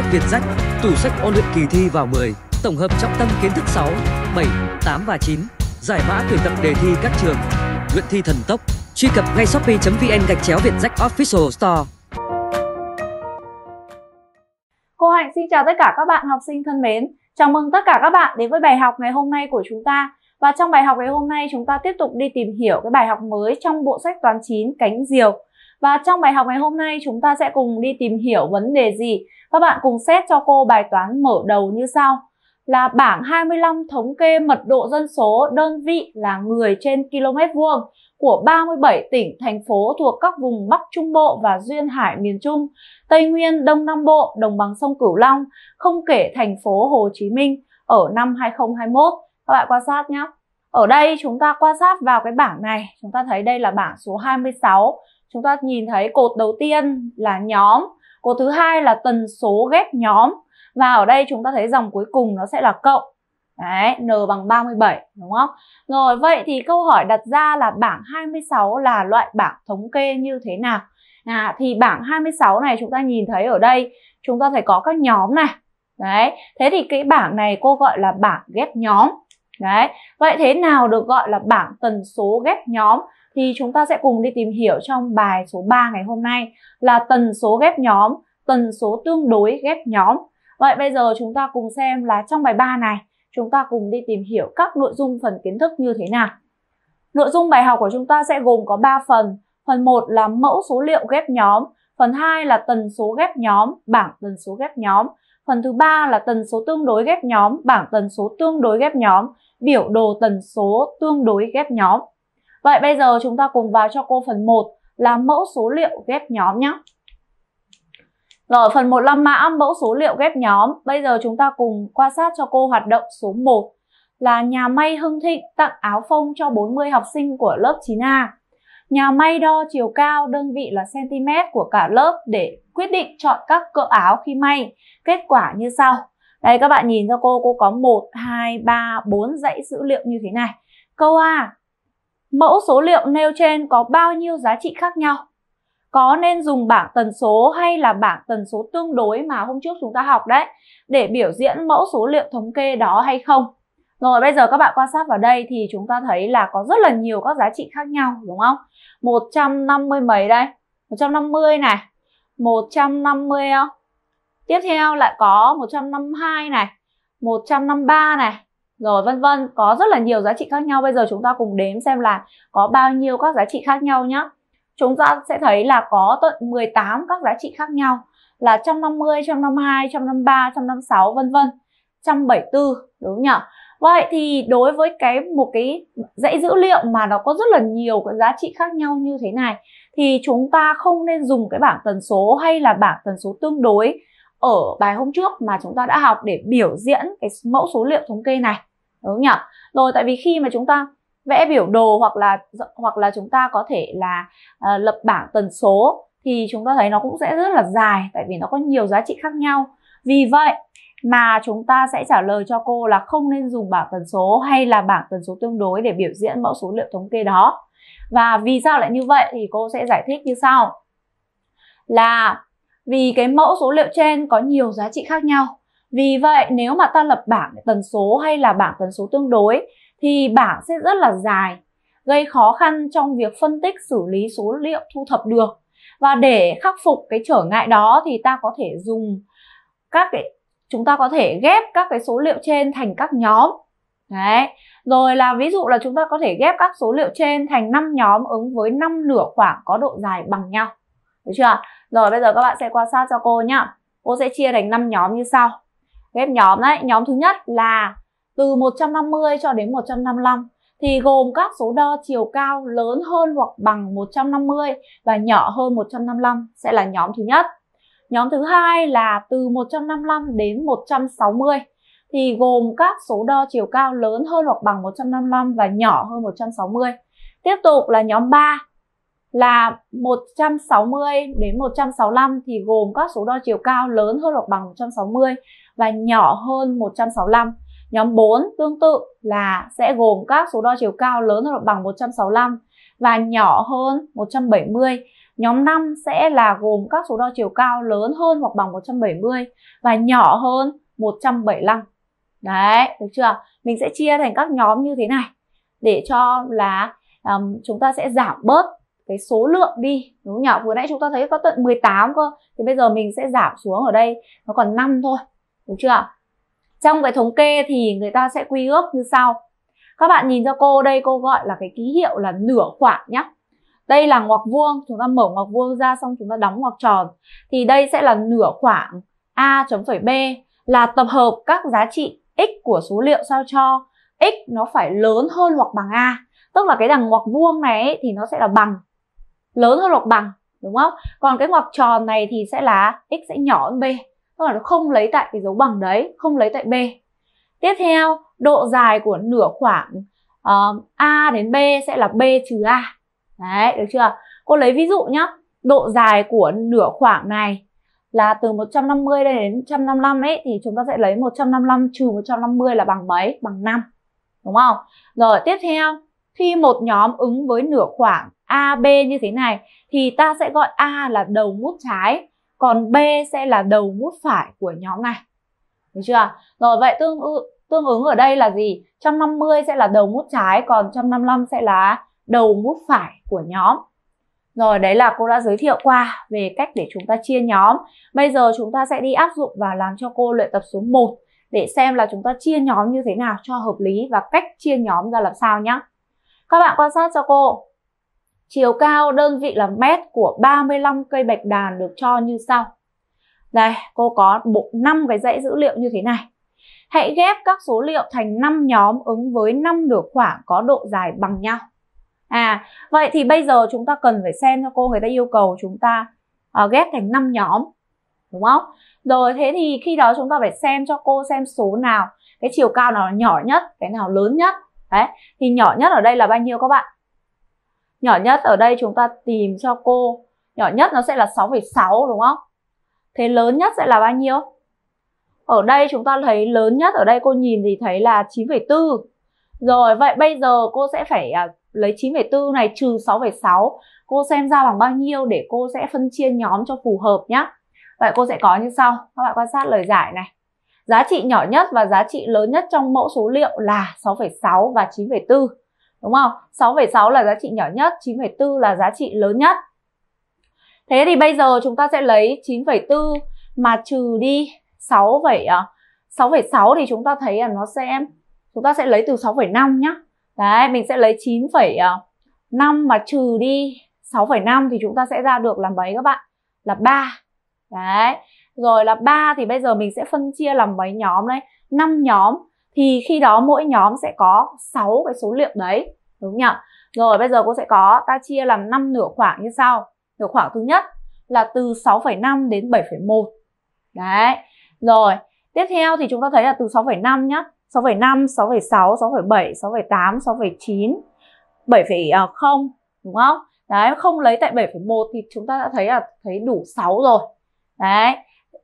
sách Việt Sách, tủ sách ôn luyện kỳ thi vào 10, tổng hợp trọng tâm kiến thức 6, 7, 8 và 9, giải mã tuyển tập đề thi các trường, luyện thi thần tốc. Truy cập ngay shopee.vn gạch chéo Việt Sách Official Store. Cô Hạnh xin chào tất cả các bạn học sinh thân mến. Chào mừng tất cả các bạn đến với bài học ngày hôm nay của chúng ta. Và trong bài học ngày hôm nay chúng ta tiếp tục đi tìm hiểu cái bài học mới trong bộ sách toán 9 cánh diều. Và trong bài học ngày hôm nay chúng ta sẽ cùng đi tìm hiểu vấn đề gì? Các bạn cùng xét cho cô bài toán mở đầu như sau. Là bảng 25 thống kê mật độ dân số đơn vị là người trên km vuông của 37 tỉnh, thành phố thuộc các vùng Bắc Trung Bộ và Duyên Hải miền Trung, Tây Nguyên, Đông Nam Bộ, Đồng bằng sông Cửu Long, không kể thành phố Hồ Chí Minh ở năm 2021. Các bạn quan sát nhé. Ở đây chúng ta quan sát vào cái bảng này, chúng ta thấy đây là bảng số 26 chúng ta nhìn thấy cột đầu tiên là nhóm cột thứ hai là tần số ghép nhóm và ở đây chúng ta thấy dòng cuối cùng nó sẽ là cộng Đấy, n bằng 37 đúng không? Rồi vậy thì câu hỏi đặt ra là bảng 26 là loại bảng thống kê như thế nào? À, thì bảng 26 này chúng ta nhìn thấy ở đây chúng ta thấy có các nhóm này. Đấy, thế thì cái bảng này cô gọi là bảng ghép nhóm. Đấy. Vậy thế nào được gọi là bảng tần số ghép nhóm? Thì chúng ta sẽ cùng đi tìm hiểu trong bài số 3 ngày hôm nay là tần số ghép nhóm, tần số tương đối ghép nhóm. Vậy bây giờ chúng ta cùng xem là trong bài 3 này chúng ta cùng đi tìm hiểu các nội dung phần kiến thức như thế nào. Nội dung bài học của chúng ta sẽ gồm có 3 phần. Phần 1 là mẫu số liệu ghép nhóm, phần 2 là tần số ghép nhóm, bảng tần số ghép nhóm, phần thứ ba là tần số tương đối ghép nhóm, bảng tần số tương đối ghép nhóm biểu đồ tần số tương đối ghép nhóm. Vậy bây giờ chúng ta cùng vào cho cô phần 1 là mẫu số liệu ghép nhóm nhé. Rồi phần 1 là mã mẫu số liệu ghép nhóm. Bây giờ chúng ta cùng quan sát cho cô hoạt động số 1 là nhà may Hưng Thịnh tặng áo phông cho 40 học sinh của lớp 9A. Nhà may đo chiều cao đơn vị là cm của cả lớp để quyết định chọn các cỡ áo khi may. Kết quả như sau. Đây các bạn nhìn cho cô, cô có 1, 2, 3, 4 dãy dữ liệu như thế này. Câu A, mẫu số liệu nêu trên có bao nhiêu giá trị khác nhau? Có nên dùng bảng tần số hay là bảng tần số tương đối mà hôm trước chúng ta học đấy để biểu diễn mẫu số liệu thống kê đó hay không? Rồi bây giờ các bạn quan sát vào đây thì chúng ta thấy là có rất là nhiều các giá trị khác nhau đúng không? 150 mấy đây, 150 này, 150 không? Tiếp theo lại có 152 này, 153 này, rồi vân vân, có rất là nhiều giá trị khác nhau. Bây giờ chúng ta cùng đếm xem là có bao nhiêu các giá trị khác nhau nhé. Chúng ta sẽ thấy là có tận 18 các giá trị khác nhau là 150, 152, 153, 156 vân vân, 174 đúng nhỉ? Vậy thì đối với cái một cái dãy dữ liệu mà nó có rất là nhiều cái giá trị khác nhau như thế này thì chúng ta không nên dùng cái bảng tần số hay là bảng tần số tương đối ở bài hôm trước mà chúng ta đã học để biểu diễn cái mẫu số liệu thống kê này đúng không nhỉ rồi tại vì khi mà chúng ta vẽ biểu đồ hoặc là hoặc là chúng ta có thể là uh, lập bảng tần số thì chúng ta thấy nó cũng sẽ rất là dài tại vì nó có nhiều giá trị khác nhau vì vậy mà chúng ta sẽ trả lời cho cô là không nên dùng bảng tần số hay là bảng tần số tương đối để biểu diễn mẫu số liệu thống kê đó và vì sao lại như vậy thì cô sẽ giải thích như sau là vì cái mẫu số liệu trên có nhiều giá trị khác nhau. Vì vậy nếu mà ta lập bảng tần số hay là bảng tần số tương đối thì bảng sẽ rất là dài, gây khó khăn trong việc phân tích xử lý số liệu thu thập được. Và để khắc phục cái trở ngại đó thì ta có thể dùng các cái chúng ta có thể ghép các cái số liệu trên thành các nhóm. Đấy. Rồi là ví dụ là chúng ta có thể ghép các số liệu trên thành 5 nhóm ứng với 5 nửa khoảng có độ dài bằng nhau. Được chưa? Rồi bây giờ các bạn sẽ quan sát cho cô nhá. Cô sẽ chia thành 5 nhóm như sau. Ghép nhóm đấy, nhóm thứ nhất là từ 150 cho đến 155 thì gồm các số đo chiều cao lớn hơn hoặc bằng 150 và nhỏ hơn 155 sẽ là nhóm thứ nhất. Nhóm thứ hai là từ 155 đến 160 thì gồm các số đo chiều cao lớn hơn hoặc bằng 155 và nhỏ hơn 160. Tiếp tục là nhóm 3 là 160 đến 165 thì gồm các số đo chiều cao lớn hơn hoặc bằng 160 và nhỏ hơn 165. Nhóm 4 tương tự là sẽ gồm các số đo chiều cao lớn hơn hoặc bằng 165 và nhỏ hơn 170. Nhóm 5 sẽ là gồm các số đo chiều cao lớn hơn hoặc bằng 170 và nhỏ hơn 175. Đấy, được chưa? Mình sẽ chia thành các nhóm như thế này để cho là um, chúng ta sẽ giảm bớt cái số lượng đi đúng không nhỉ vừa nãy chúng ta thấy có tận 18 cơ thì bây giờ mình sẽ giảm xuống ở đây nó còn 5 thôi đúng chưa ạ trong cái thống kê thì người ta sẽ quy ước như sau các bạn nhìn cho cô đây cô gọi là cái ký hiệu là nửa khoảng nhá đây là ngoặc vuông chúng ta mở ngoặc vuông ra xong chúng ta đóng ngoặc tròn thì đây sẽ là nửa khoảng a chấm phẩy b là tập hợp các giá trị x của số liệu sao cho x nó phải lớn hơn hoặc bằng a tức là cái đằng ngoặc vuông này ấy, thì nó sẽ là bằng lớn hơn hoặc bằng đúng không còn cái ngoặc tròn này thì sẽ là x sẽ nhỏ hơn b tức là nó không lấy tại cái dấu bằng đấy không lấy tại b tiếp theo độ dài của nửa khoảng uh, a đến b sẽ là b trừ a đấy được chưa cô lấy ví dụ nhá độ dài của nửa khoảng này là từ 150 đây đến 155 ấy thì chúng ta sẽ lấy 155 trừ 150 là bằng mấy? Bằng 5. Đúng không? Rồi tiếp theo khi một nhóm ứng với nửa khoảng AB như thế này thì ta sẽ gọi A là đầu mút trái, còn B sẽ là đầu mút phải của nhóm này. Được chưa? Rồi vậy tương tương ứng ở đây là gì? 150 sẽ là đầu mút trái còn 155 sẽ là đầu mút phải của nhóm. Rồi đấy là cô đã giới thiệu qua về cách để chúng ta chia nhóm. Bây giờ chúng ta sẽ đi áp dụng và làm cho cô luyện tập số 1 để xem là chúng ta chia nhóm như thế nào cho hợp lý và cách chia nhóm ra làm sao nhé. Các bạn quan sát cho cô. Chiều cao đơn vị là mét của 35 cây bạch đàn được cho như sau. Đây, cô có bộ 5 cái dãy dữ liệu như thế này. Hãy ghép các số liệu thành 5 nhóm ứng với 5 đường khoảng có độ dài bằng nhau. À, vậy thì bây giờ chúng ta cần phải xem cho cô người ta yêu cầu chúng ta uh, ghép thành 5 nhóm. Đúng không? Rồi thế thì khi đó chúng ta phải xem cho cô xem số nào, cái chiều cao nào nhỏ nhất, cái nào lớn nhất đấy thì nhỏ nhất ở đây là bao nhiêu các bạn nhỏ nhất ở đây chúng ta tìm cho cô nhỏ nhất nó sẽ là 6,6 đúng không thế lớn nhất sẽ là bao nhiêu ở đây chúng ta thấy lớn nhất ở đây cô nhìn thì thấy là 9,4 rồi vậy bây giờ cô sẽ phải à, lấy 9,4 này trừ 6,6 cô xem ra bằng bao nhiêu để cô sẽ phân chia nhóm cho phù hợp nhé vậy cô sẽ có như sau các bạn quan sát lời giải này Giá trị nhỏ nhất và giá trị lớn nhất trong mẫu số liệu là 6,6 và 9,4. Đúng không? 6,6 là giá trị nhỏ nhất, 9,4 là giá trị lớn nhất. Thế thì bây giờ chúng ta sẽ lấy 9,4 mà trừ đi 6, 6,6 à, thì chúng ta thấy là nó sẽ chúng ta sẽ lấy từ 6,5 nhá. Đấy, mình sẽ lấy 9,5 mà trừ đi 6,5 thì chúng ta sẽ ra được là mấy các bạn? Là 3. Đấy rồi là ba thì bây giờ mình sẽ phân chia làm mấy nhóm đây năm nhóm thì khi đó mỗi nhóm sẽ có 6 cái số liệu đấy đúng nhỉ rồi bây giờ cô sẽ có ta chia làm năm nửa khoảng như sau nửa khoảng thứ nhất là từ 6,5 đến 7,1 đấy rồi tiếp theo thì chúng ta thấy là từ 6,5 nhá 6,5 6,6 6,7 6,8 6,9 7,0 đúng không đấy không lấy tại 7,1 thì chúng ta đã thấy là thấy đủ 6 rồi đấy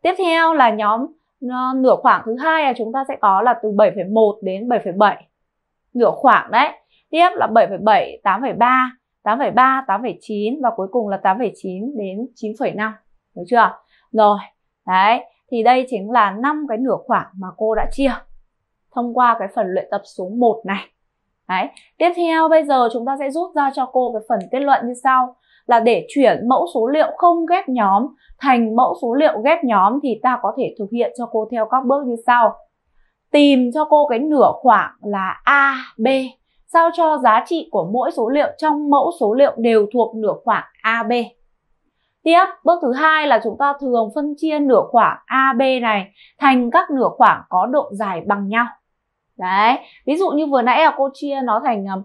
Tiếp theo là nhóm ờ, nửa khoảng thứ hai là chúng ta sẽ có là từ 7,1 đến 7,7. Nửa khoảng đấy. Tiếp là 7,7, 8,3, 8,3, 8,9 và cuối cùng là 8,9 đến 9,5. Được chưa? Rồi. Đấy, thì đây chính là năm cái nửa khoảng mà cô đã chia thông qua cái phần luyện tập số 1 này. Đấy. Tiếp theo bây giờ chúng ta sẽ rút ra cho cô cái phần kết luận như sau là để chuyển mẫu số liệu không ghép nhóm thành mẫu số liệu ghép nhóm thì ta có thể thực hiện cho cô theo các bước như sau. Tìm cho cô cái nửa khoảng là A, B sao cho giá trị của mỗi số liệu trong mẫu số liệu đều thuộc nửa khoảng a, b. Tiếp, bước thứ hai là chúng ta thường phân chia nửa khoảng AB này thành các nửa khoảng có độ dài bằng nhau. Đấy, ví dụ như vừa nãy là cô chia nó thành à,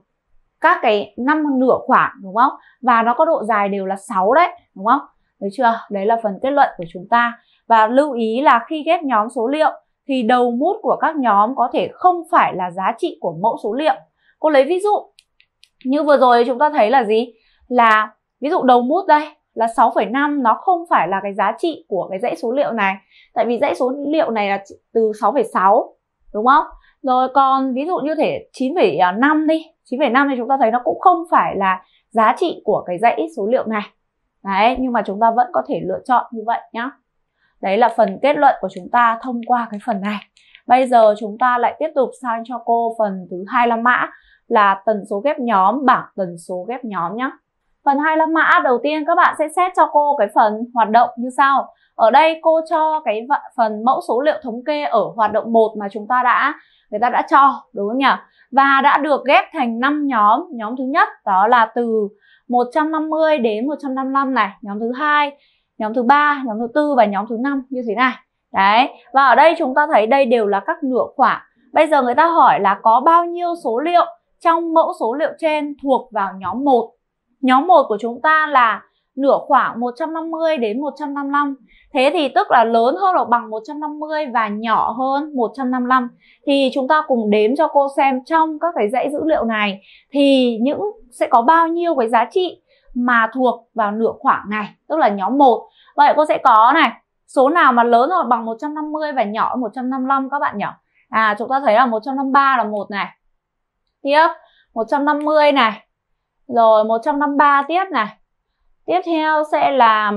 các cái năm nửa khoảng đúng không và nó có độ dài đều là 6 đấy đúng không được chưa đấy là phần kết luận của chúng ta và lưu ý là khi ghép nhóm số liệu thì đầu mút của các nhóm có thể không phải là giá trị của mẫu số liệu cô lấy ví dụ như vừa rồi chúng ta thấy là gì là ví dụ đầu mút đây là 6,5 nó không phải là cái giá trị của cái dãy số liệu này tại vì dãy số liệu này là từ 6,6 đúng không rồi còn ví dụ như thể 9,5 đi 9,5 thì chúng ta thấy nó cũng không phải là giá trị của cái dãy số liệu này đấy nhưng mà chúng ta vẫn có thể lựa chọn như vậy nhá đấy là phần kết luận của chúng ta thông qua cái phần này bây giờ chúng ta lại tiếp tục sang cho cô phần thứ hai 25 mã là tần số ghép nhóm bảng tần số ghép nhóm nhé Phần hai 25 mã đầu tiên các bạn sẽ xét cho cô cái phần hoạt động như sau. Ở đây cô cho cái phần mẫu số liệu thống kê ở hoạt động 1 mà chúng ta đã người ta đã cho đúng không nhỉ và đã được ghép thành 5 nhóm nhóm thứ nhất đó là từ 150 đến 155 này nhóm thứ hai nhóm thứ ba nhóm thứ tư và nhóm thứ năm như thế này đấy và ở đây chúng ta thấy đây đều là các nửa khoảng bây giờ người ta hỏi là có bao nhiêu số liệu trong mẫu số liệu trên thuộc vào nhóm 1 nhóm 1 của chúng ta là nửa khoảng 150 đến 155 thế thì tức là lớn hơn hoặc bằng 150 và nhỏ hơn 155 thì chúng ta cùng đếm cho cô xem trong các cái dãy dữ liệu này thì những sẽ có bao nhiêu cái giá trị mà thuộc vào nửa khoảng này tức là nhóm 1 vậy cô sẽ có này số nào mà lớn hoặc bằng 150 và nhỏ 155 các bạn nhỉ à chúng ta thấy là 153 là một này tiếp 150 này rồi 153 tiếp này tiếp theo sẽ là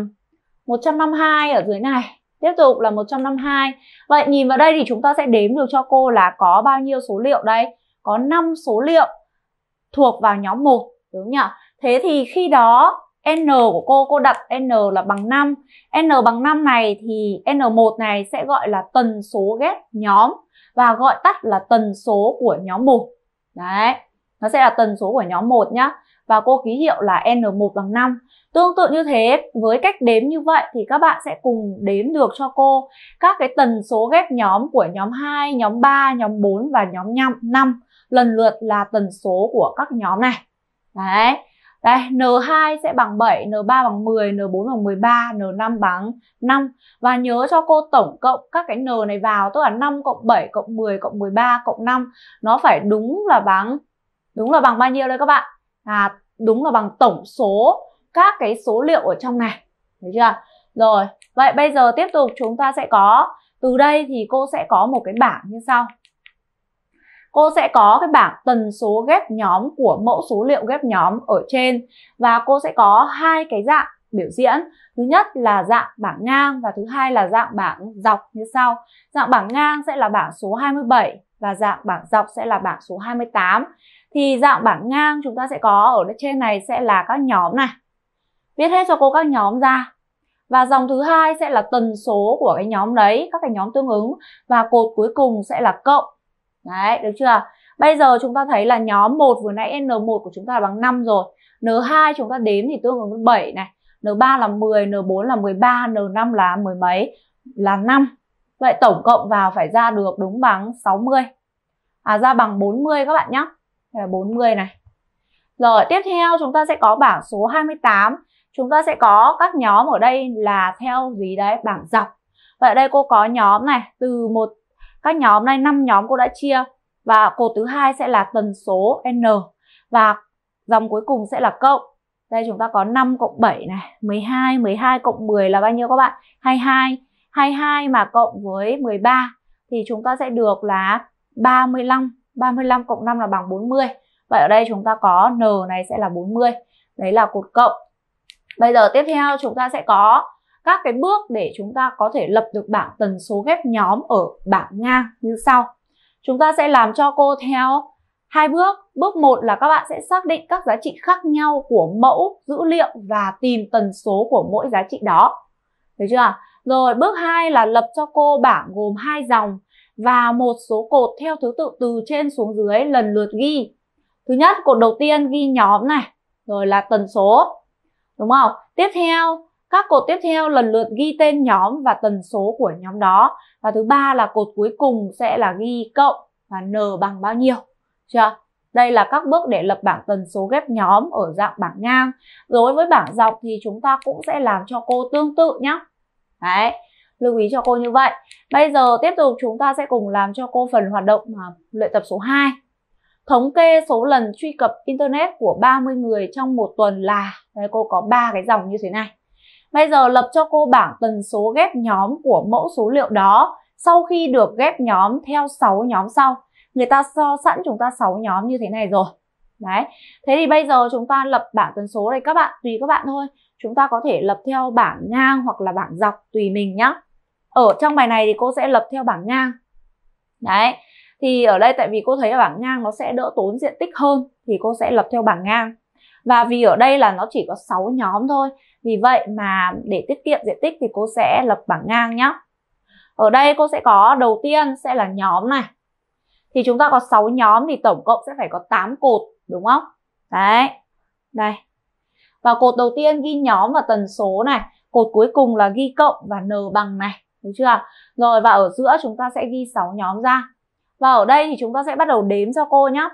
152 ở dưới này tiếp tục là 152 vậy nhìn vào đây thì chúng ta sẽ đếm được cho cô là có bao nhiêu số liệu đây có 5 số liệu thuộc vào nhóm 1 đúng nhỉ thế thì khi đó n của cô cô đặt n là bằng 5 n bằng 5 này thì n1 này sẽ gọi là tần số ghép nhóm và gọi tắt là tần số của nhóm 1 đấy nó sẽ là tần số của nhóm 1 nhá và cô ký hiệu là N1 bằng 5. Tương tự như thế, với cách đếm như vậy thì các bạn sẽ cùng đếm được cho cô các cái tần số ghép nhóm của nhóm 2, nhóm 3, nhóm 4 và nhóm 5 lần lượt là tần số của các nhóm này. Đấy. Đây, N2 sẽ bằng 7, N3 bằng 10, N4 bằng 13, N5 bằng 5. Và nhớ cho cô tổng cộng các cái N này vào, tức là 5 cộng 7 cộng 10 cộng 13 cộng 5. Nó phải đúng là bằng, đúng là bằng bao nhiêu đây các bạn? à, đúng là bằng tổng số các cái số liệu ở trong này thấy chưa rồi vậy bây giờ tiếp tục chúng ta sẽ có từ đây thì cô sẽ có một cái bảng như sau cô sẽ có cái bảng tần số ghép nhóm của mẫu số liệu ghép nhóm ở trên và cô sẽ có hai cái dạng biểu diễn thứ nhất là dạng bảng ngang và thứ hai là dạng bảng dọc như sau dạng bảng ngang sẽ là bảng số 27 và dạng bảng dọc sẽ là bảng số 28 thì dạng bảng ngang chúng ta sẽ có ở trên này sẽ là các nhóm này viết hết cho cô các nhóm ra và dòng thứ hai sẽ là tần số của cái nhóm đấy các cái nhóm tương ứng và cột cuối cùng sẽ là cộng đấy được chưa bây giờ chúng ta thấy là nhóm 1 vừa nãy n1 của chúng ta là bằng 5 rồi n2 chúng ta đếm thì tương ứng với 7 này n3 là 10 n4 là 13 n5 là mười mấy là 5 vậy tổng cộng vào phải ra được đúng bằng 60 à ra bằng 40 các bạn nhé là 40 này. Rồi tiếp theo chúng ta sẽ có bảng số 28 Chúng ta sẽ có các nhóm ở đây là theo gì đấy bảng dọc Vậy đây cô có nhóm này từ một các nhóm này 5 nhóm cô đã chia và cột thứ hai sẽ là tần số n và dòng cuối cùng sẽ là cộng. Đây chúng ta có 5 cộng 7 này, 12, 12 cộng 10 là bao nhiêu các bạn? 22. 22 mà cộng với 13 thì chúng ta sẽ được là 35 35 cộng 5 là bằng 40. Vậy ở đây chúng ta có n này sẽ là 40. Đấy là cột cộng. Bây giờ tiếp theo chúng ta sẽ có các cái bước để chúng ta có thể lập được bảng tần số ghép nhóm ở bảng ngang như sau. Chúng ta sẽ làm cho cô theo hai bước. Bước 1 là các bạn sẽ xác định các giá trị khác nhau của mẫu dữ liệu và tìm tần số của mỗi giá trị đó. thấy chưa? Rồi bước 2 là lập cho cô bảng gồm hai dòng và một số cột theo thứ tự từ trên xuống dưới lần lượt ghi. Thứ nhất, cột đầu tiên ghi nhóm này, rồi là tần số. Đúng không? Tiếp theo, các cột tiếp theo lần lượt ghi tên nhóm và tần số của nhóm đó. Và thứ ba là cột cuối cùng sẽ là ghi cộng và n bằng bao nhiêu. Chưa? Đây là các bước để lập bảng tần số ghép nhóm ở dạng bảng ngang. Đối với bảng dọc thì chúng ta cũng sẽ làm cho cô tương tự nhé. Đấy lưu ý cho cô như vậy bây giờ tiếp tục chúng ta sẽ cùng làm cho cô phần hoạt động mà luyện tập số 2 thống kê số lần truy cập internet của 30 người trong một tuần là đây, cô có ba cái dòng như thế này bây giờ lập cho cô bảng tần số ghép nhóm của mẫu số liệu đó sau khi được ghép nhóm theo 6 nhóm sau người ta so sẵn chúng ta 6 nhóm như thế này rồi đấy thế thì bây giờ chúng ta lập bảng tần số này các bạn tùy các bạn thôi chúng ta có thể lập theo bảng ngang hoặc là bảng dọc tùy mình nhé ở trong bài này thì cô sẽ lập theo bảng ngang đấy thì ở đây tại vì cô thấy là bảng ngang nó sẽ đỡ tốn diện tích hơn thì cô sẽ lập theo bảng ngang và vì ở đây là nó chỉ có 6 nhóm thôi vì vậy mà để tiết kiệm diện tích thì cô sẽ lập bảng ngang nhé ở đây cô sẽ có đầu tiên sẽ là nhóm này thì chúng ta có 6 nhóm thì tổng cộng sẽ phải có 8 cột đúng không đấy đây và cột đầu tiên ghi nhóm và tần số này cột cuối cùng là ghi cộng và n bằng này được chưa? Rồi và ở giữa chúng ta sẽ ghi 6 nhóm ra. Và ở đây thì chúng ta sẽ bắt đầu đếm cho cô nhé.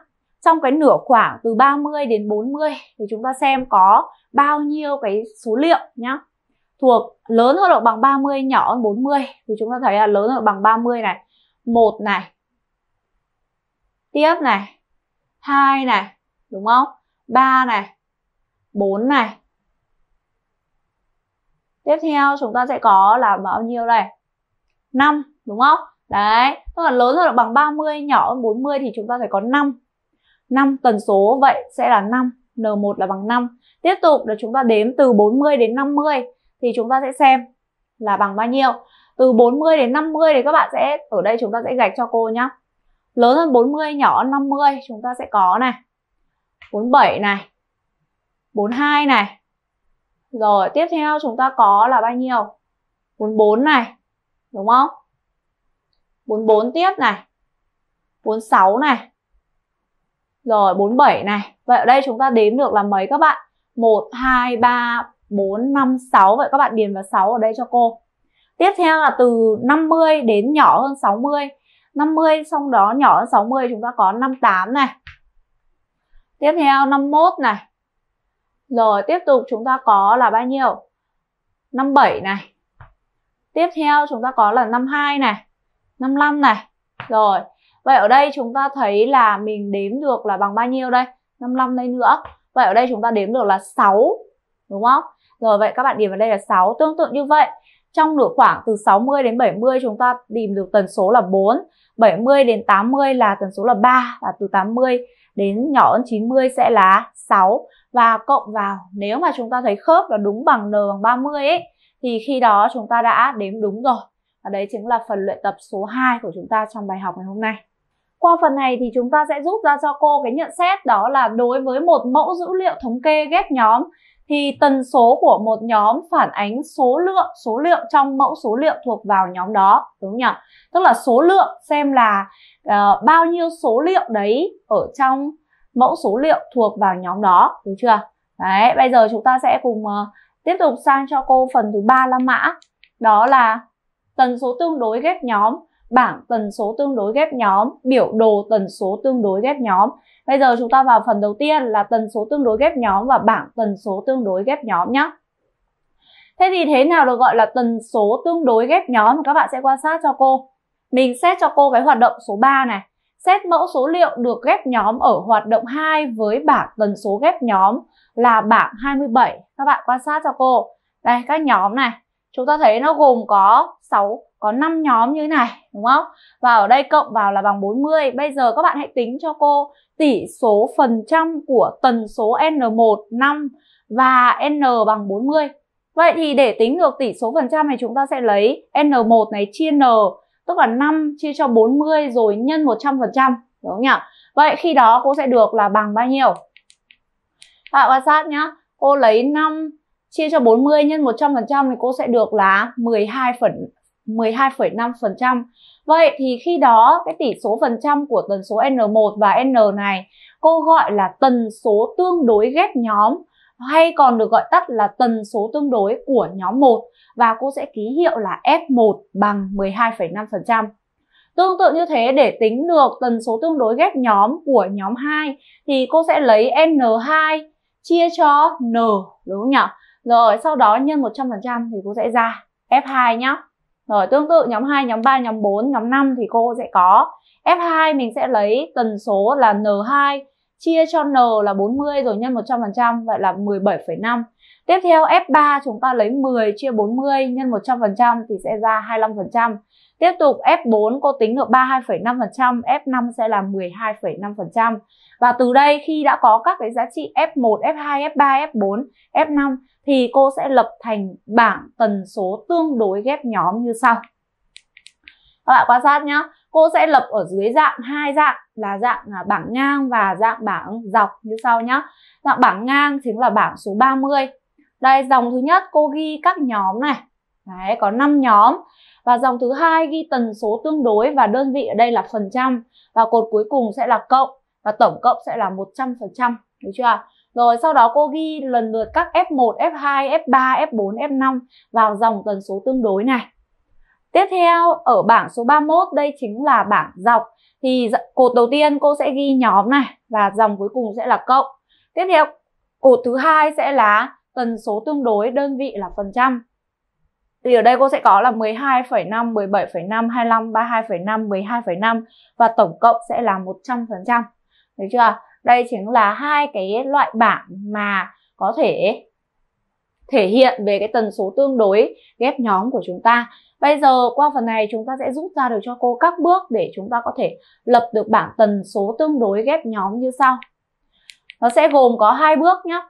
Trong cái nửa khoảng từ 30 đến 40 thì chúng ta xem có bao nhiêu cái số liệu nhá. Thuộc lớn hơn hoặc bằng 30, nhỏ hơn 40 thì chúng ta thấy là lớn hơn bằng 30 này, một này. Tiếp này, hai này, đúng không? 3 này, 4 này. Tiếp theo chúng ta sẽ có là bao nhiêu đây? 5 đúng không? Đấy, tức là lớn hơn là bằng 30, nhỏ hơn 40 thì chúng ta phải có 5. 5 tần số vậy sẽ là 5, N1 là bằng 5. Tiếp tục là chúng ta đếm từ 40 đến 50 thì chúng ta sẽ xem là bằng bao nhiêu. Từ 40 đến 50 thì các bạn sẽ ở đây chúng ta sẽ gạch cho cô nhá. Lớn hơn 40, nhỏ hơn 50 chúng ta sẽ có này. 47 này. 42 này. Rồi, tiếp theo chúng ta có là bao nhiêu? 44 này đúng không 44 tiếp này 46 này rồi 47 này vậy ở đây chúng ta đếm được là mấy các bạn 1 2 3 4 5 6 vậy các bạn điền vào 6 ở đây cho cô tiếp theo là từ 50 đến nhỏ hơn 60 50 xong đó nhỏ hơn 60 chúng ta có 58 này tiếp theo 51 này rồi tiếp tục chúng ta có là bao nhiêu 57 này tiếp theo chúng ta có là 52 này 55 này rồi vậy ở đây chúng ta thấy là mình đếm được là bằng bao nhiêu đây 55 đây nữa vậy ở đây chúng ta đếm được là 6 đúng không rồi vậy các bạn điểm vào đây là 6 tương tự như vậy trong nửa khoảng từ 60 đến 70 chúng ta tìm được tần số là 4 70 đến 80 là tần số là 3 và từ 80 đến nhỏ hơn 90 sẽ là 6 và cộng vào nếu mà chúng ta thấy khớp là đúng bằng n bằng 30 ấy thì khi đó chúng ta đã đếm đúng rồi và đấy chính là phần luyện tập số 2 của chúng ta trong bài học ngày hôm nay qua phần này thì chúng ta sẽ rút ra cho cô cái nhận xét đó là đối với một mẫu dữ liệu thống kê ghép nhóm thì tần số của một nhóm phản ánh số lượng số liệu trong mẫu số liệu thuộc vào nhóm đó đúng nhỉ tức là số lượng xem là uh, bao nhiêu số liệu đấy ở trong mẫu số liệu thuộc vào nhóm đó đúng chưa đấy bây giờ chúng ta sẽ cùng uh, tiếp tục sang cho cô phần thứ ba la mã đó là tần số tương đối ghép nhóm bảng tần số tương đối ghép nhóm biểu đồ tần số tương đối ghép nhóm bây giờ chúng ta vào phần đầu tiên là tần số tương đối ghép nhóm và bảng tần số tương đối ghép nhóm nhé thế thì thế nào được gọi là tần số tương đối ghép nhóm các bạn sẽ quan sát cho cô mình xét cho cô cái hoạt động số 3 này xét mẫu số liệu được ghép nhóm ở hoạt động 2 với bảng tần số ghép nhóm là bảng 27 các bạn quan sát cho cô đây các nhóm này chúng ta thấy nó gồm có 6 có 5 nhóm như thế này đúng không và ở đây cộng vào là bằng 40 bây giờ các bạn hãy tính cho cô tỷ số phần trăm của tần số N1 5 và N bằng 40 Vậy thì để tính được tỷ số phần trăm này chúng ta sẽ lấy N1 này chia N tức là 5 chia cho 40 rồi nhân 100% đúng không nhỉ? Vậy khi đó cô sẽ được là bằng bao nhiêu? Các bạn quan sát nhá, cô lấy 5 chia cho 40 nhân 100% thì cô sẽ được là 12 phần 12,5%. Vậy thì khi đó cái tỷ số phần trăm của tần số N1 và N này cô gọi là tần số tương đối ghép nhóm hay còn được gọi tắt là tần số tương đối của nhóm 1 và cô sẽ ký hiệu là F1 bằng 12,5%. Tương tự như thế để tính được tần số tương đối ghép nhóm của nhóm 2 thì cô sẽ lấy N2 chia cho n đúng không nhỉ rồi sau đó nhân 100% thì cô sẽ ra F2 nhá rồi tương tự nhóm 2, nhóm 3, nhóm 4, nhóm 5 thì cô sẽ có F2 mình sẽ lấy tần số là N2 chia cho N là 40 rồi nhân 100% vậy là 17,5. Tiếp theo F3 chúng ta lấy 10 chia 40 nhân 100% thì sẽ ra 25%. Tiếp tục F4 cô tính được 32,5%, F5 sẽ là 12,5%. Và từ đây khi đã có các cái giá trị F1, F2, F3, F4, F5 thì cô sẽ lập thành bảng tần số tương đối ghép nhóm như sau. Các bạn quan sát nhé, cô sẽ lập ở dưới dạng hai dạng là dạng à, bảng ngang và dạng bảng dọc như sau nhé. Dạng bảng ngang chính là bảng số 30. Đây dòng thứ nhất cô ghi các nhóm này. Đấy, có 5 nhóm và dòng thứ hai ghi tần số tương đối và đơn vị ở đây là phần trăm và cột cuối cùng sẽ là cộng và tổng cộng sẽ là 100%, được chưa? Rồi sau đó cô ghi lần lượt các F1, F2, F3, F4, F5 vào dòng tần số tương đối này. Tiếp theo ở bảng số 31 đây chính là bảng dọc thì cột đầu tiên cô sẽ ghi nhóm này và dòng cuối cùng sẽ là cộng. Tiếp theo cột thứ hai sẽ là tần số tương đối đơn vị là phần trăm thì ở đây cô sẽ có là 12,5, 17,5, 25, 32,5, 12,5 và tổng cộng sẽ là 100%. thấy chưa? Đây chính là hai cái loại bảng mà có thể thể hiện về cái tần số tương đối ghép nhóm của chúng ta. Bây giờ qua phần này chúng ta sẽ rút ra được cho cô các bước để chúng ta có thể lập được bảng tần số tương đối ghép nhóm như sau. Nó sẽ gồm có hai bước nhé.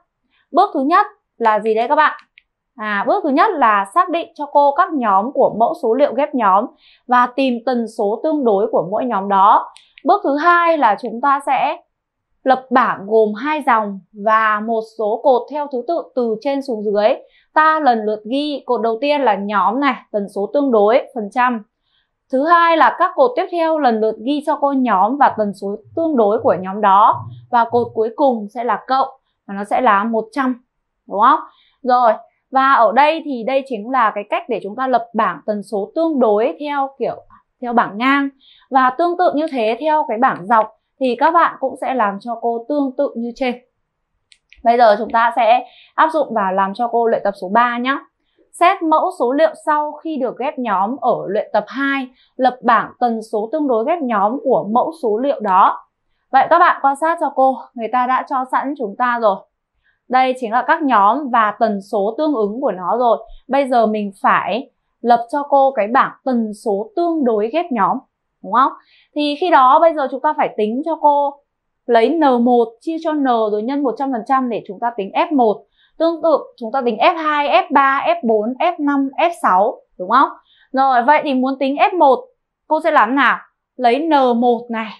Bước thứ nhất là gì đấy các bạn? À, bước thứ nhất là xác định cho cô các nhóm của mẫu số liệu ghép nhóm và tìm tần số tương đối của mỗi nhóm đó. Bước thứ hai là chúng ta sẽ lập bảng gồm hai dòng và một số cột theo thứ tự từ trên xuống dưới. Ta lần lượt ghi cột đầu tiên là nhóm này, tần số tương đối, phần trăm. Thứ hai là các cột tiếp theo lần lượt ghi cho cô nhóm và tần số tương đối của nhóm đó. Và cột cuối cùng sẽ là cộng, và nó sẽ là 100. Đúng không? Rồi, và ở đây thì đây chính là cái cách để chúng ta lập bảng tần số tương đối theo kiểu theo bảng ngang và tương tự như thế theo cái bảng dọc thì các bạn cũng sẽ làm cho cô tương tự như trên bây giờ chúng ta sẽ áp dụng và làm cho cô luyện tập số 3 nhé Xét mẫu số liệu sau khi được ghép nhóm ở luyện tập 2, lập bảng tần số tương đối ghép nhóm của mẫu số liệu đó. Vậy các bạn quan sát cho cô, người ta đã cho sẵn chúng ta rồi đây chính là các nhóm và tần số tương ứng của nó rồi bây giờ mình phải lập cho cô cái bảng tần số tương đối ghép nhóm đúng không thì khi đó bây giờ chúng ta phải tính cho cô lấy N1 chia cho N rồi nhân 100% để chúng ta tính F1 tương tự chúng ta tính F2, F3, F4, F5, F6 đúng không rồi vậy thì muốn tính F1 cô sẽ làm nào lấy N1 này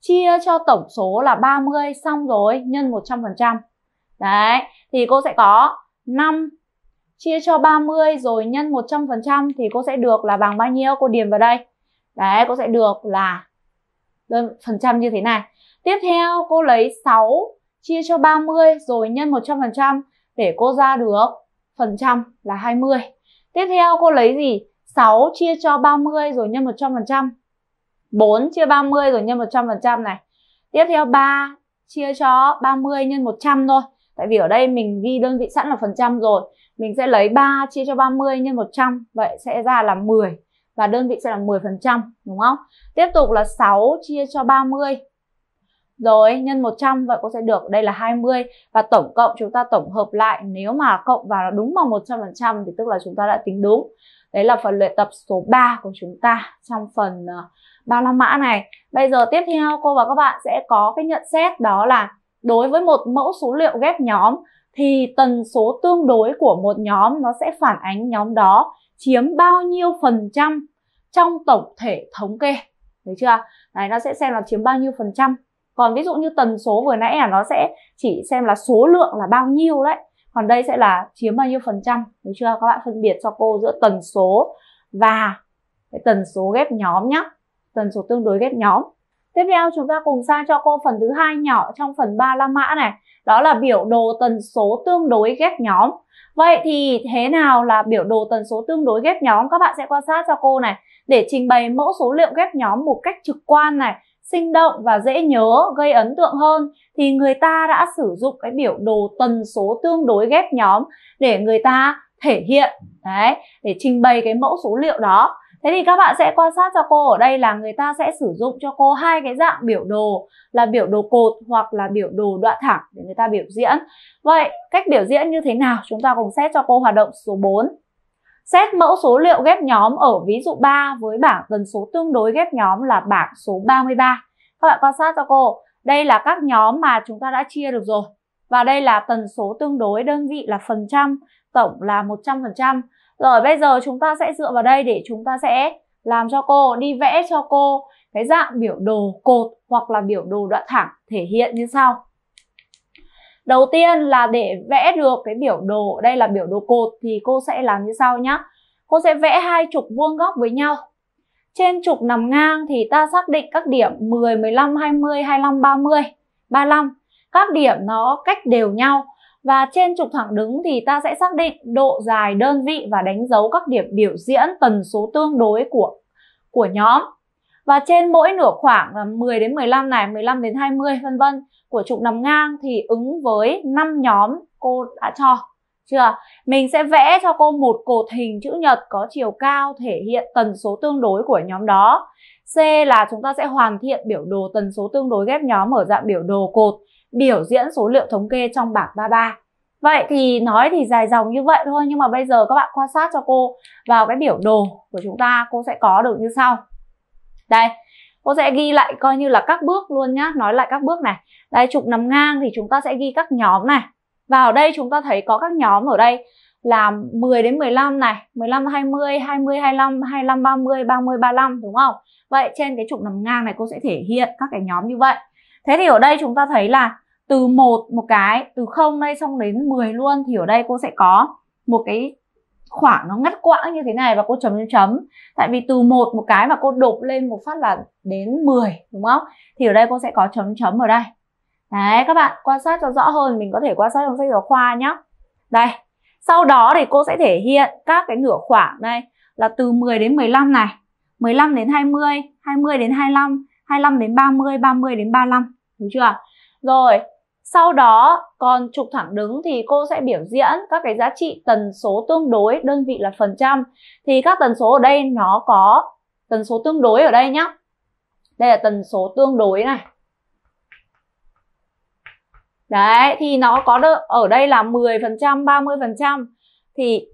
chia cho tổng số là 30 xong rồi nhân 100% Đấy, thì cô sẽ có 5 chia cho 30 rồi nhân 100% thì cô sẽ được là bằng bao nhiêu? Cô điền vào đây. Đấy, cô sẽ được là đơn phần trăm như thế này. Tiếp theo cô lấy 6 chia cho 30 rồi nhân 100% để cô ra được phần trăm là 20. Tiếp theo cô lấy gì? 6 chia cho 30 rồi nhân 100%. 4 chia 30 rồi nhân 100% này. Tiếp theo 3 chia cho 30 nhân 100 thôi tại vì ở đây mình ghi đơn vị sẵn là phần trăm rồi mình sẽ lấy 3 chia cho 30 nhân 100 vậy sẽ ra là 10 và đơn vị sẽ là 10% đúng không? Tiếp tục là 6 chia cho 30 rồi nhân 100 vậy cô sẽ được đây là 20 và tổng cộng chúng ta tổng hợp lại nếu mà cộng vào đúng bằng 100% thì tức là chúng ta đã tính đúng. Đấy là phần luyện tập số 3 của chúng ta trong phần 35 ờ, mã này. Bây giờ tiếp theo cô và các bạn sẽ có cái nhận xét đó là đối với một mẫu số liệu ghép nhóm thì tần số tương đối của một nhóm nó sẽ phản ánh nhóm đó chiếm bao nhiêu phần trăm trong tổng thể thống kê được chưa này nó sẽ xem là chiếm bao nhiêu phần trăm còn ví dụ như tần số vừa nãy là nó sẽ chỉ xem là số lượng là bao nhiêu đấy còn đây sẽ là chiếm bao nhiêu phần trăm được chưa các bạn phân biệt cho cô giữa tần số và cái tần số ghép nhóm nhá tần số tương đối ghép nhóm Tiếp theo chúng ta cùng sang cho cô phần thứ hai nhỏ trong phần 3 La Mã này, đó là biểu đồ tần số tương đối ghép nhóm. Vậy thì thế nào là biểu đồ tần số tương đối ghép nhóm? Các bạn sẽ quan sát cho cô này để trình bày mẫu số liệu ghép nhóm một cách trực quan này, sinh động và dễ nhớ, gây ấn tượng hơn thì người ta đã sử dụng cái biểu đồ tần số tương đối ghép nhóm để người ta thể hiện đấy để trình bày cái mẫu số liệu đó Thế thì các bạn sẽ quan sát cho cô ở đây là người ta sẽ sử dụng cho cô hai cái dạng biểu đồ là biểu đồ cột hoặc là biểu đồ đoạn thẳng để người ta biểu diễn. Vậy cách biểu diễn như thế nào? Chúng ta cùng xét cho cô hoạt động số 4. Xét mẫu số liệu ghép nhóm ở ví dụ 3 với bảng tần số tương đối ghép nhóm là bảng số 33. Các bạn quan sát cho cô, đây là các nhóm mà chúng ta đã chia được rồi. Và đây là tần số tương đối đơn vị là phần trăm, tổng là 100%. Rồi bây giờ chúng ta sẽ dựa vào đây để chúng ta sẽ làm cho cô, đi vẽ cho cô cái dạng biểu đồ cột hoặc là biểu đồ đoạn thẳng thể hiện như sau. Đầu tiên là để vẽ được cái biểu đồ, đây là biểu đồ cột thì cô sẽ làm như sau nhá. Cô sẽ vẽ hai trục vuông góc với nhau. Trên trục nằm ngang thì ta xác định các điểm 10, 15, 20, 25, 30, 35. Các điểm nó cách đều nhau và trên trục thẳng đứng thì ta sẽ xác định độ dài đơn vị và đánh dấu các điểm biểu diễn tần số tương đối của của nhóm. Và trên mỗi nửa khoảng là 10 đến 15 này, 15 đến 20 vân vân của trục nằm ngang thì ứng với 5 nhóm cô đã cho. Chưa? Mình sẽ vẽ cho cô một cột hình chữ nhật có chiều cao thể hiện tần số tương đối của nhóm đó. C là chúng ta sẽ hoàn thiện biểu đồ tần số tương đối ghép nhóm ở dạng biểu đồ cột biểu diễn số liệu thống kê trong bảng 33. Vậy thì nói thì dài dòng như vậy thôi nhưng mà bây giờ các bạn quan sát cho cô vào cái biểu đồ của chúng ta cô sẽ có được như sau. Đây, cô sẽ ghi lại coi như là các bước luôn nhá, nói lại các bước này. Đây trục nằm ngang thì chúng ta sẽ ghi các nhóm này. Vào đây chúng ta thấy có các nhóm ở đây là 10 đến 15 này, 15 20, 20 25, 25 30, 30 35 đúng không? Vậy trên cái trục nằm ngang này cô sẽ thể hiện các cái nhóm như vậy. Thế thì ở đây chúng ta thấy là từ một một cái từ không đây xong đến 10 luôn thì ở đây cô sẽ có một cái khoảng nó ngắt quãng như thế này và cô chấm chấm chấm tại vì từ một một cái mà cô đột lên một phát là đến 10 đúng không thì ở đây cô sẽ có chấm chấm ở đây đấy các bạn quan sát cho rõ hơn mình có thể quan sát trong sách giáo khoa nhá đây sau đó thì cô sẽ thể hiện các cái nửa khoảng đây là từ 10 đến 15 này 15 đến 20 20 đến 25 25 đến 30 30 đến 35 đúng chưa rồi sau đó còn trục thẳng đứng thì cô sẽ biểu diễn các cái giá trị tần số tương đối đơn vị là phần trăm thì các tần số ở đây nó có tần số tương đối ở đây nhá đây là tần số tương đối này đấy thì nó có được ở đây là 10% 30% thì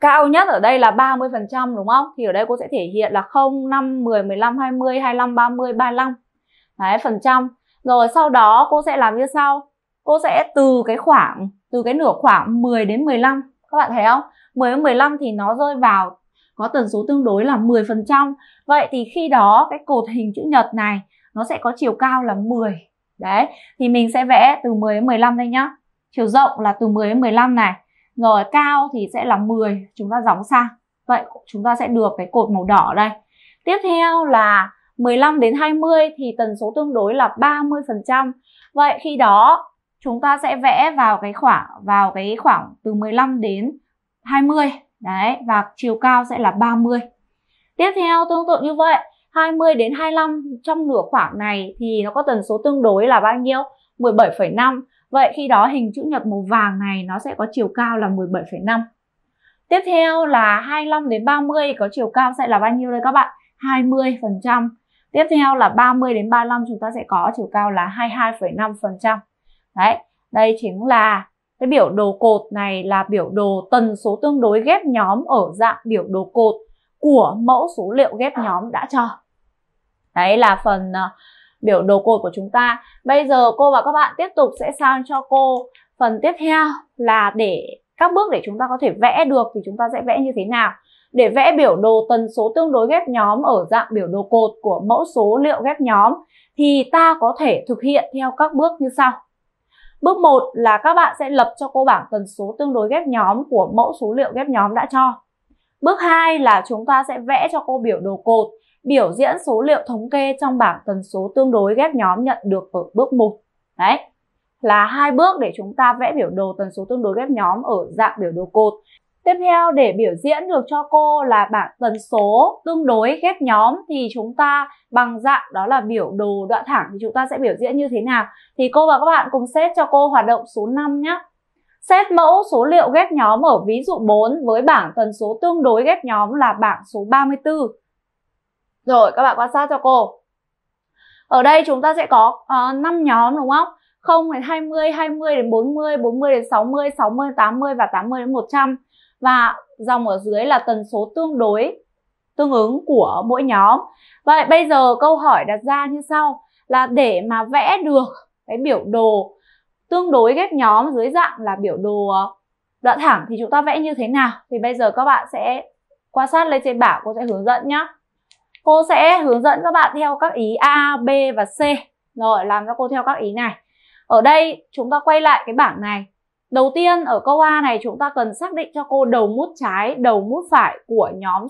cao nhất ở đây là 30% đúng không? Thì ở đây cô sẽ thể hiện là 0, 5, 10, 15, 20, 25, 30, 35 Đấy, phần trăm Rồi sau đó cô sẽ làm như sau cô sẽ từ cái khoảng từ cái nửa khoảng 10 đến 15 các bạn thấy không 10 đến 15 thì nó rơi vào có tần số tương đối là 10% vậy thì khi đó cái cột hình chữ nhật này nó sẽ có chiều cao là 10 đấy thì mình sẽ vẽ từ 10 đến 15 đây nhá chiều rộng là từ 10 đến 15 này rồi cao thì sẽ là 10 chúng ta gióng sang vậy chúng ta sẽ được cái cột màu đỏ đây tiếp theo là 15 đến 20 thì tần số tương đối là 30% vậy khi đó chúng ta sẽ vẽ vào cái khoảng vào cái khoảng từ 15 đến 20 đấy và chiều cao sẽ là 30 tiếp theo tương tự như vậy 20 đến 25 trong nửa khoảng này thì nó có tần số tương đối là bao nhiêu 17,5 vậy khi đó hình chữ nhật màu vàng này nó sẽ có chiều cao là 17,5 tiếp theo là 25 đến 30 có chiều cao sẽ là bao nhiêu đây các bạn 20 phần trăm tiếp theo là 30 đến 35 chúng ta sẽ có chiều cao là 22,5 phần trăm Đấy, đây chính là cái biểu đồ cột này là biểu đồ tần số tương đối ghép nhóm ở dạng biểu đồ cột của mẫu số liệu ghép nhóm đã cho. Đấy là phần ờ, biểu đồ cột của chúng ta. Bây giờ cô và các bạn tiếp tục sẽ sang cho cô phần tiếp theo là để các bước để chúng ta có thể vẽ được thì chúng ta sẽ vẽ như thế nào. Để vẽ biểu đồ tần số tương đối ghép nhóm ở dạng biểu đồ cột của mẫu số liệu ghép nhóm thì ta có thể thực hiện theo các bước như sau. Bước 1 là các bạn sẽ lập cho cô bảng tần số tương đối ghép nhóm của mẫu số liệu ghép nhóm đã cho. Bước 2 là chúng ta sẽ vẽ cho cô biểu đồ cột, biểu diễn số liệu thống kê trong bảng tần số tương đối ghép nhóm nhận được ở bước 1. Đấy, là hai bước để chúng ta vẽ biểu đồ tần số tương đối ghép nhóm ở dạng biểu đồ cột Tiếp theo để biểu diễn được cho cô là bảng tần số tương đối ghép nhóm thì chúng ta bằng dạng đó là biểu đồ đoạn thẳng thì chúng ta sẽ biểu diễn như thế nào. Thì cô và các bạn cùng xét cho cô hoạt động số 5 nhé. Xét mẫu số liệu ghép nhóm ở ví dụ 4 với bảng tần số tương đối ghép nhóm là bảng số 34. Rồi các bạn quan sát cho cô. Ở đây chúng ta sẽ có uh, ờ, 5 nhóm đúng không? 0 đến 20, 20 đến 40, 40 đến 60, 60 đến 80 và 80 đến 100 và dòng ở dưới là tần số tương đối tương ứng của mỗi nhóm. Vậy bây giờ câu hỏi đặt ra như sau là để mà vẽ được cái biểu đồ tương đối ghép nhóm dưới dạng là biểu đồ ờ, đoạn thẳng thì chúng ta vẽ như thế nào? Thì bây giờ các bạn sẽ quan sát lên trên bảng cô sẽ hướng dẫn nhé. Cô sẽ hướng dẫn các bạn theo các ý A, B và C. Rồi làm cho cô theo các ý này. Ở đây chúng ta quay lại cái bảng này Đầu tiên ở câu A này chúng ta cần xác định cho cô đầu mút trái, đầu mút phải của nhóm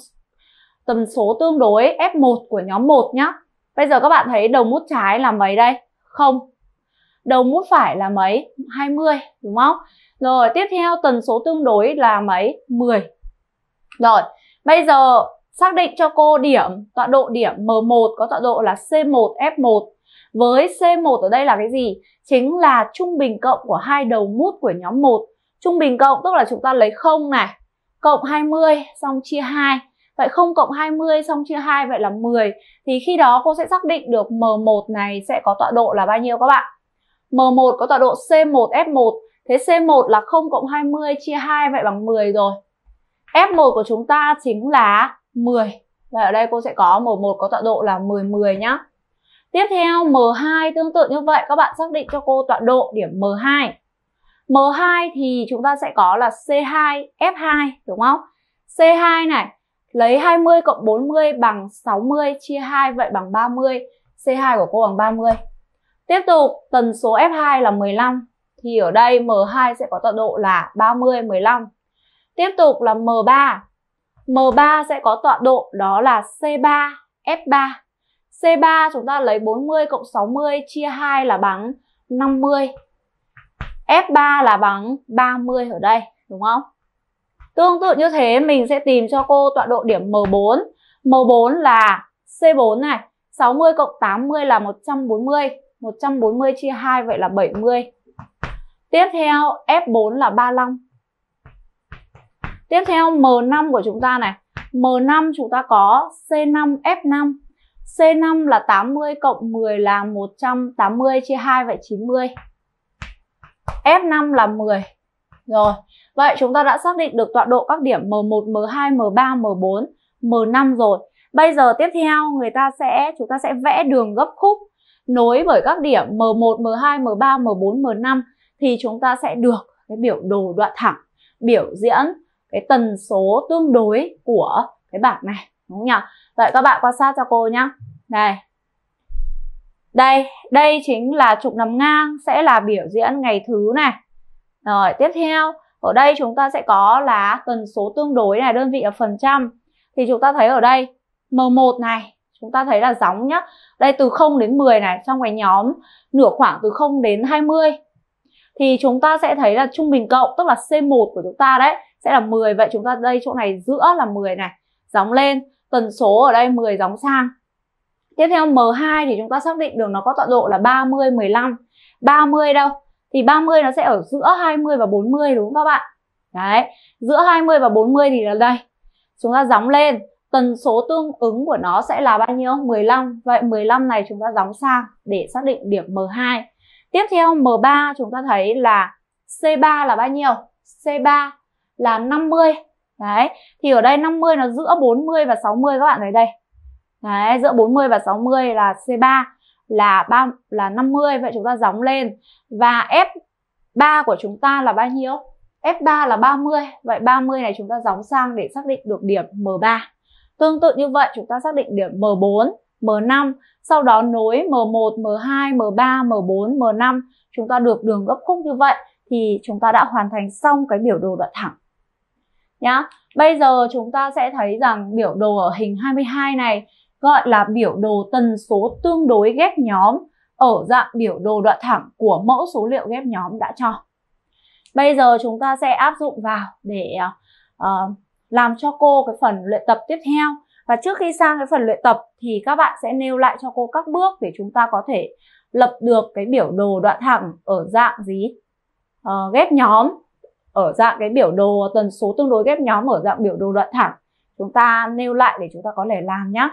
tần số tương đối F1 của nhóm 1 nhá. Bây giờ các bạn thấy đầu mút trái là mấy đây? Không. Đầu mút phải là mấy? 20 đúng không? Rồi tiếp theo tần số tương đối là mấy? 10. Rồi, bây giờ xác định cho cô điểm tọa độ điểm M1 có tọa độ là C1 F1 với C1 ở đây là cái gì? Chính là trung bình cộng của hai đầu mút của nhóm 1. Trung bình cộng tức là chúng ta lấy 0 này, cộng 20 xong chia 2. Vậy 0 cộng 20 xong chia 2 vậy là 10. Thì khi đó cô sẽ xác định được M1 này sẽ có tọa độ là bao nhiêu các bạn? M1 có tọa độ C1F1. Thế C1 là 0 cộng 20 chia 2 vậy bằng 10 rồi. F1 của chúng ta chính là 10. Vậy ở đây cô sẽ có M1 có tọa độ là 10 10 nhé. Tiếp theo M2 tương tự như vậy các bạn xác định cho cô tọa độ điểm M2. M2 thì chúng ta sẽ có là C2, F2 đúng không? C2 này lấy 20 cộng 40 bằng 60 chia 2 vậy bằng 30. C2 của cô bằng 30. Tiếp tục tần số F2 là 15 thì ở đây M2 sẽ có tọa độ là 30 15. Tiếp tục là M3. M3 sẽ có tọa độ đó là C3 F3 C3 chúng ta lấy 40 cộng 60 chia 2 là bằng 50. F3 là bằng 30 ở đây, đúng không? Tương tự như thế mình sẽ tìm cho cô tọa độ điểm M4. M4 là C4 này, 60 cộng 80 là 140. 140 chia 2 vậy là 70. Tiếp theo F4 là 35. Tiếp theo M5 của chúng ta này. M5 chúng ta có C5 F5 C5 là 80 cộng 10 là 180 chia 2 vậy 90. F5 là 10. Rồi, vậy chúng ta đã xác định được tọa độ các điểm M1, M2, M3, M4, M5 rồi. Bây giờ tiếp theo người ta sẽ chúng ta sẽ vẽ đường gấp khúc nối bởi các điểm M1, M2, M3, M4, M5 thì chúng ta sẽ được cái biểu đồ đoạn thẳng biểu diễn cái tần số tương đối của cái bảng này đúng nhỉ vậy các bạn quan sát cho cô nhá đây đây đây chính là trục nằm ngang sẽ là biểu diễn ngày thứ này rồi tiếp theo ở đây chúng ta sẽ có là tần số tương đối này đơn vị ở phần trăm thì chúng ta thấy ở đây M1 này chúng ta thấy là gióng nhá đây từ 0 đến 10 này trong cái nhóm nửa khoảng từ 0 đến 20 thì chúng ta sẽ thấy là trung bình cộng tức là C1 của chúng ta đấy sẽ là 10 vậy chúng ta đây chỗ này giữa là 10 này gióng lên tần số ở đây 10 gióng sang tiếp theo M2 thì chúng ta xác định đường nó có tọa độ là 30 15 30 đâu thì 30 nó sẽ ở giữa 20 và 40 đúng không các bạn đấy giữa 20 và 40 thì là đây chúng ta gióng lên tần số tương ứng của nó sẽ là bao nhiêu 15 vậy 15 này chúng ta gióng sang để xác định điểm M2 tiếp theo M3 chúng ta thấy là C3 là bao nhiêu C3 là 50 Đấy, thì ở đây 50 nó giữa 40 và 60 các bạn thấy đây. Đấy, giữa 40 và 60 là C3 là 3 là 50 vậy chúng ta gióng lên và F3 của chúng ta là bao nhiêu? F3 là 30. Vậy 30 này chúng ta gióng sang để xác định được điểm M3. Tương tự như vậy chúng ta xác định điểm M4, M5, sau đó nối M1, M2, M3, M4, M5 chúng ta được đường gấp khúc như vậy thì chúng ta đã hoàn thành xong cái biểu đồ đoạn thẳng nhá. Bây giờ chúng ta sẽ thấy rằng biểu đồ ở hình 22 này gọi là biểu đồ tần số tương đối ghép nhóm ở dạng biểu đồ đoạn thẳng của mẫu số liệu ghép nhóm đã cho. Bây giờ chúng ta sẽ áp dụng vào để uh, làm cho cô cái phần luyện tập tiếp theo. Và trước khi sang cái phần luyện tập thì các bạn sẽ nêu lại cho cô các bước để chúng ta có thể lập được cái biểu đồ đoạn thẳng ở dạng gì? Uh, ghép nhóm ở dạng cái biểu đồ tần số tương đối ghép nhóm ở dạng biểu đồ đoạn thẳng chúng ta nêu lại để chúng ta có thể làm nhé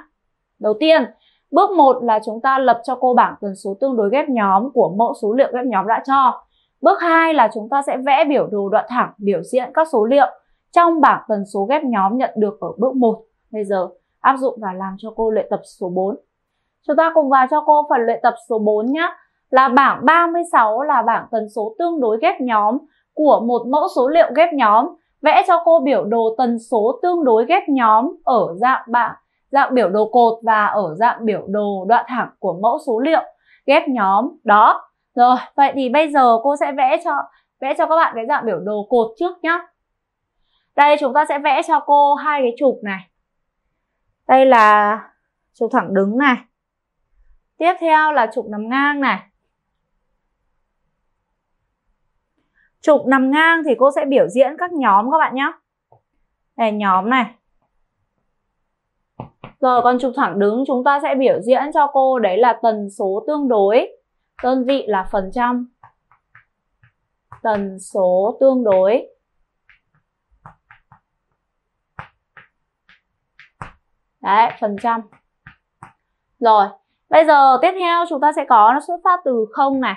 đầu tiên bước 1 là chúng ta lập cho cô bảng tần số tương đối ghép nhóm của mẫu số liệu ghép nhóm đã cho bước 2 là chúng ta sẽ vẽ biểu đồ đoạn thẳng biểu diễn các số liệu trong bảng tần số ghép nhóm nhận được ở bước 1 bây giờ áp dụng và làm cho cô luyện tập số 4 chúng ta cùng vào cho cô phần luyện tập số 4 nhé là bảng 36 là bảng tần số tương đối ghép nhóm của một mẫu số liệu ghép nhóm, vẽ cho cô biểu đồ tần số tương đối ghép nhóm ở dạng bảng, dạng biểu đồ cột và ở dạng biểu đồ đoạn thẳng của mẫu số liệu ghép nhóm đó. Rồi, vậy thì bây giờ cô sẽ vẽ cho vẽ cho các bạn cái dạng biểu đồ cột trước nhá. Đây chúng ta sẽ vẽ cho cô hai cái trục này. Đây là trục thẳng đứng này. Tiếp theo là trục nằm ngang này. Trục nằm ngang thì cô sẽ biểu diễn các nhóm các bạn nhé. Đây nhóm này. Rồi còn trục thẳng đứng chúng ta sẽ biểu diễn cho cô đấy là tần số tương đối. Đơn vị là phần trăm. Tần số tương đối. Đấy, phần trăm. Rồi, bây giờ tiếp theo chúng ta sẽ có nó xuất phát từ không này.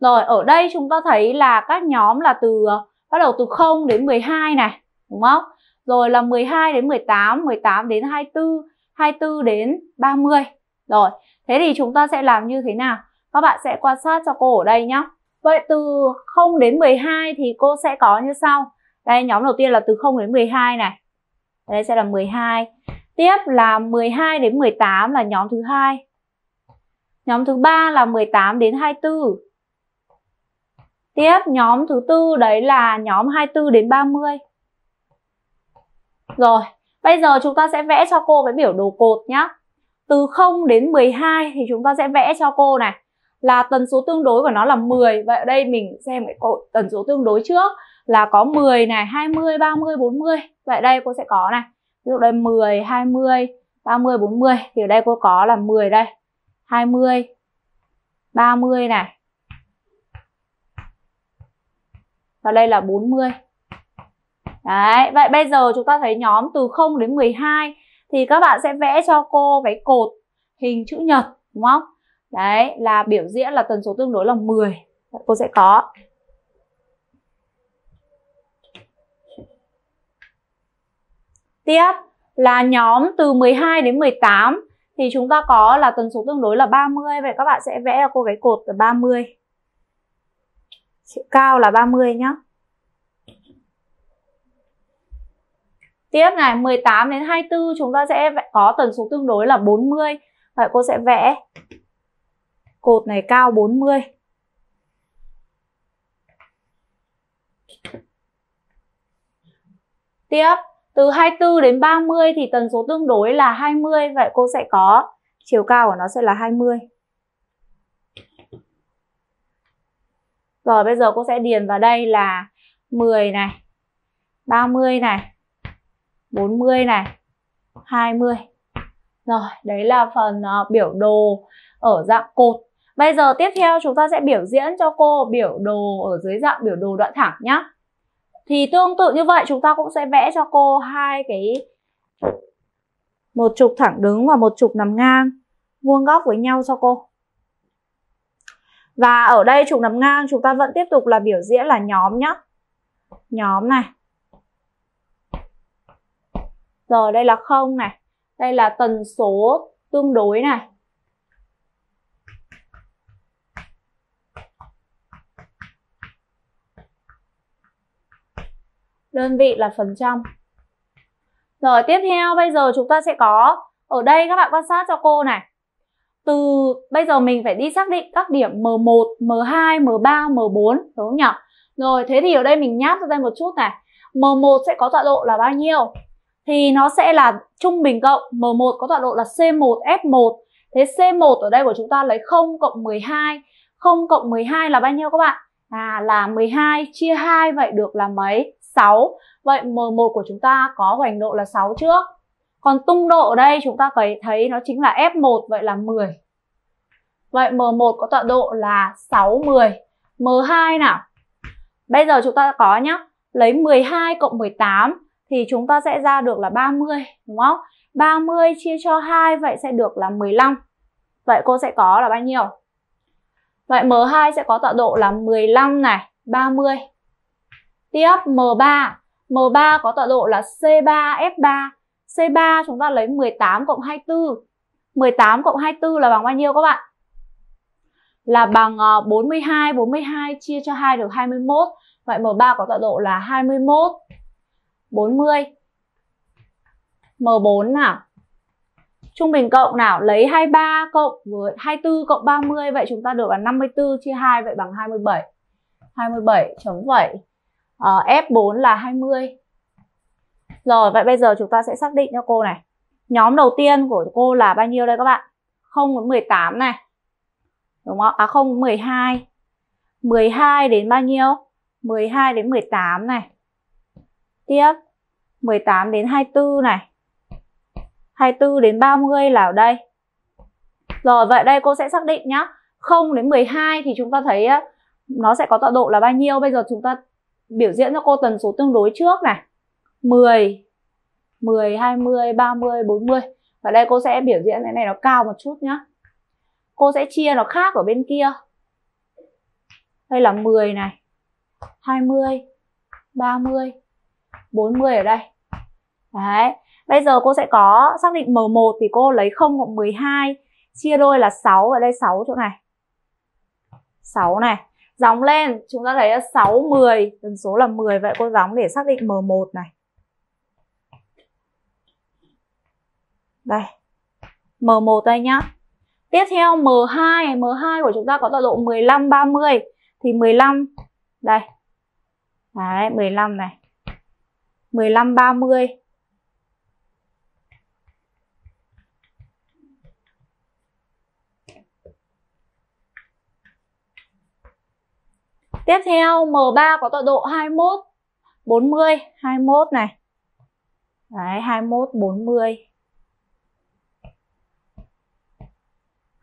Rồi ở đây chúng ta thấy là các nhóm là từ ờ, bắt đầu từ 0 đến 12 này, đúng không? Rồi là 12 đến 18, 18 đến 24, 24 đến 30. Rồi, thế thì chúng ta sẽ làm như thế nào? Các bạn sẽ quan sát cho cô ở đây nhé. Vậy từ 0 đến 12 thì cô sẽ có như sau. Đây, nhóm đầu tiên là từ 0 đến 12 này. Đây sẽ là 12. Tiếp là 12 đến 18 là nhóm thứ hai. Nhóm thứ ba là 18 đến 24. Tiếp nhóm thứ tư đấy là nhóm 24 đến 30. Rồi, bây giờ chúng ta sẽ vẽ cho cô cái biểu đồ cột nhá. Từ 0 đến 12 thì chúng ta sẽ vẽ cho cô này là tần số tương đối của nó là 10. Vậy ở đây mình xem cái cột tần số tương đối trước là có 10 này, 20, 30, 40. Vậy đây cô sẽ có này. Ví dụ đây 10, 20, 30, 40 thì ở đây cô có là 10 đây. 20 30 này và đây là 40 đấy vậy bây giờ chúng ta thấy nhóm từ 0 đến 12 thì các bạn sẽ vẽ cho cô cái cột hình chữ nhật đúng không đấy là biểu diễn là tần số tương đối là 10 vậy cô sẽ có tiếp là nhóm từ 12 đến 18 thì chúng ta có là tần số tương đối là 30 vậy các bạn sẽ vẽ cho cô cái cột là 30 chiều cao là 30 nhá tiếp này 18 đến 24 chúng ta sẽ có tần số tương đối là 40 vậy cô sẽ vẽ cột này cao 40 tiếp từ 24 đến 30 thì tần số tương đối là 20 vậy cô sẽ có chiều cao của nó sẽ là 20 mươi Rồi bây giờ cô sẽ điền vào đây là 10 này, 30 này, 40 này, 20. Rồi, đấy là phần uh, biểu đồ ở dạng cột. Bây giờ tiếp theo chúng ta sẽ biểu diễn cho cô biểu đồ ở dưới dạng biểu đồ đoạn thẳng nhá. Thì tương tự như vậy chúng ta cũng sẽ vẽ cho cô hai cái một trục thẳng đứng và một trục nằm ngang vuông góc với nhau cho cô và ở đây trục nằm ngang chúng ta vẫn tiếp tục là biểu diễn là nhóm nhá nhóm này rồi đây là không này đây là tần số tương đối này đơn vị là phần trăm rồi tiếp theo bây giờ chúng ta sẽ có ở đây các bạn quan sát cho cô này từ bây giờ mình phải đi xác định các điểm M1, M2, M3, M4 đúng không nhỉ? Rồi thế thì ở đây mình nháp ra đây một chút này. M1 sẽ có tọa độ là bao nhiêu? Thì nó sẽ là trung bình cộng M1 có tọa độ là C1 F1. Thế C1 ở đây của chúng ta lấy 0 cộng 12. 0 cộng 12 là bao nhiêu các bạn? À là 12 chia 2 vậy được là mấy? 6. Vậy M1 của chúng ta có hoành độ là 6 trước còn tung độ ở đây chúng ta thấy nó chính là F1 vậy là 10 vậy M1 có tọa độ là 6 10 M2 nào bây giờ chúng ta có nhá lấy 12 cộng 18 thì chúng ta sẽ ra được là 30 đúng không 30 chia cho 2 vậy sẽ được là 15 vậy cô sẽ có là bao nhiêu Vậy M2 sẽ có tọa độ là 15 này, 30. Tiếp M3, M3 có tọa độ là C3F3 C3 chúng ta lấy 18 cộng 24. 18 cộng 24 là bằng bao nhiêu các bạn? Là bằng 42, ờ, 42 chia cho 2 được 21. Vậy M3 có tọa độ là 21, 40. M4 nào? Trung bình cộng nào? Lấy 23 cộng với 24 cộng 30. Vậy chúng ta được là 54 chia 2. Vậy bằng 27. 27 chấm 7. Uh, F4 là 20. Rồi, vậy bây giờ chúng ta sẽ xác định cho cô này. Nhóm đầu tiên của cô là bao nhiêu đây các bạn? 0 đến 18 này. Đúng không? À 0 đến 12. 12 đến bao nhiêu? 12 đến 18 này. Tiếp 18 đến 24 này. 24 đến 30 là ở đây. Rồi vậy đây cô sẽ xác định nhá. 0 đến 12 thì chúng ta thấy nó sẽ có tọa độ là bao nhiêu. Bây giờ chúng ta biểu diễn cho cô tần số tương đối trước này. 10 10 20 30 40 và đây cô sẽ biểu diễn cái này nó cao một chút nhá cô sẽ chia nó khác ở bên kia đây là 10 này 20 30 40 ở đây đấy bây giờ cô sẽ có xác định M1 thì cô lấy 0 cộng 12 chia đôi là 6 ở đây 6 chỗ này 6 này Dóng lên chúng ta thấy là 6, 10 Tần số là 10 Vậy cô dóng để xác định M1 này đây M1 đây nhá tiếp theo M2 M2 của chúng ta có tọa độ 15 30 thì 15 đây đấy 15 này 15 30 Tiếp theo M3 có tọa độ 21 40 21 này. Đấy 21 40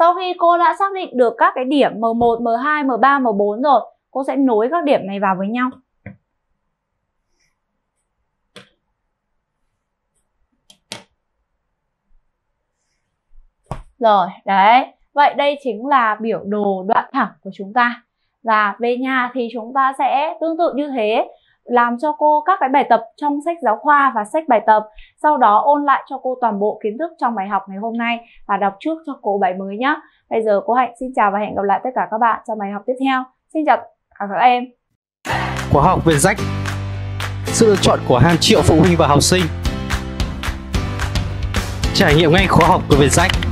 Sau khi cô đã xác định được các cái điểm M1, M2, M3, M4 rồi, cô sẽ nối các điểm này vào với nhau. Rồi, đấy. Vậy đây chính là biểu đồ đoạn thẳng của chúng ta. Và về nhà thì chúng ta sẽ tương tự như thế, làm cho cô các cái bài tập trong sách giáo khoa và sách bài tập sau đó ôn lại cho cô toàn bộ kiến thức trong bài học ngày hôm nay và đọc trước cho cô bài mới nhé bây giờ cô hạnh xin chào và hẹn gặp lại tất cả các bạn trong bài học tiếp theo xin chào cả à, các em khóa học về rách sự lựa chọn của hàng triệu phụ huynh và học sinh trải nghiệm ngay khóa học của Việt Sách